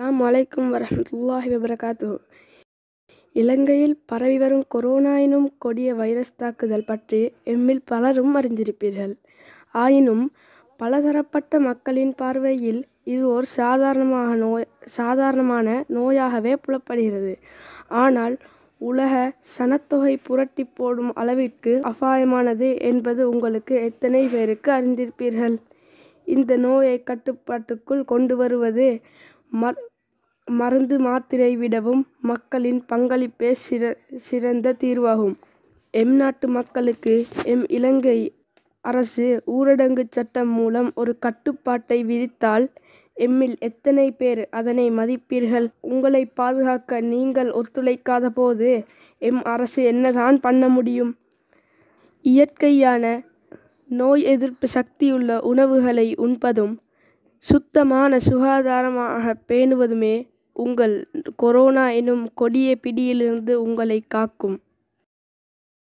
அஸ்லாம் வலைக்கும் வரமத்துல்லாஹி வபரகாத்து இலங்கையில் பரவி வரும் கொரோனா எனும் கொடிய வைரஸ் தாக்குதல் பற்றி எம்மில் பலரும் அறிந்திருப்பீர்கள் ஆயினும் பலதரப்பட்ட மக்களின் பார்வையில் இது ஒரு சாதாரணமாக நோய் சாதாரணமான நோயாகவே புலப்படுகிறது ஆனால் உலக சனத்தொகை புரட்டி போடும் அளவிற்கு அபாயமானது என்பது உங்களுக்கு எத்தனை பேருக்கு அறிந்திருப்பீர்கள் இந்த நோயை கட்டுப்பாட்டுக்குள் கொண்டு வருவது மர் மருந்து மாத்திரை விடவும் மக்களின் பங்களிப்பே சிற சிறந்த தீர்வாகும் எம் நாட்டு மக்களுக்கு எம் இலங்கை அரசு ஊரடங்கு சட்டம் மூலம் ஒரு கட்டுப்பாட்டை விதித்தால் எம்மில் எத்தனை பேர் அதனை மதிப்பீர்கள் உங்களை பாதுகாக்க நீங்கள் ஒத்துழைக்காத போது எம் அரசு என்னதான் பண்ண முடியும் இயற்கையான நோய் எதிர்ப்பு சக்தியுள்ள உணவுகளை உண்பதும் சுத்தமான சுகாதாரமாக பேணுவதுமே உங்கள் கொரோனா எனும் கொடிய பிடியிலிருந்து உங்களை காக்கும்